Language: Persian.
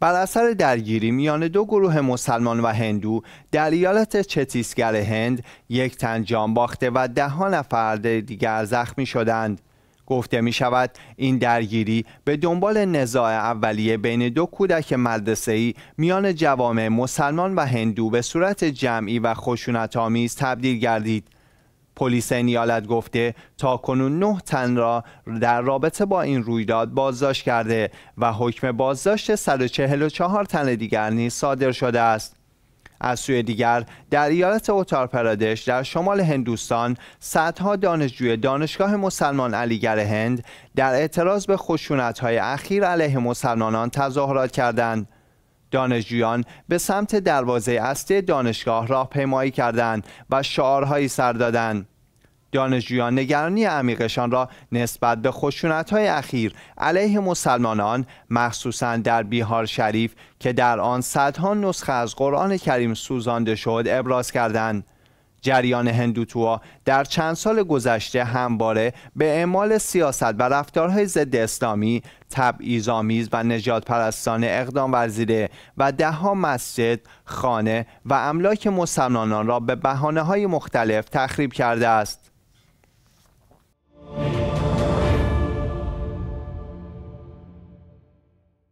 بر اثر درگیری میان دو گروه مسلمان و هندو در ایالت چتیسگر هند یک تن جان باخته و ده ها نفر دیگر زخمی شدند گفته می شود این درگیری به دنبال نزاع اولیه بین دو کودک ای میان جوامع مسلمان و هندو به صورت جمعی و آمیز تبدیل گردید پلیس ایالت گفته تا کنون نه تن را در رابطه با این رویداد بازداشت کرده و حکم بازداشت 144 تن دیگر نیز صادر شده است. از سوی دیگر در ایالت پرادش در شمال هندوستان صدها دانشجوی دانشگاه مسلمان علیگر هند در اعتراض به خشونت‌های اخیر علیه مسلمانان تظاهرات کردند. دانشجویان به سمت دروازه اصلی دانشگاه پیمایی کردند و شعارهایی سر دادند. دانشجویان نگرانی عمیقشان را نسبت به های اخیر علیه مسلمانان مخصوصا در بیهار شریف که در آن صدها نسخه از قرآن کریم سوزانده شد ابراز کردند. جریان هندوتوا در چند سال گذشته همواره به اعمال سیاست و رفتارهای ضد اسلامی تبعیض‌آمیز و نجات پرستانه اقدام ورزیده و دهها مسجد، خانه و املاک مسلمانان را به بهانه‌های مختلف تخریب کرده است.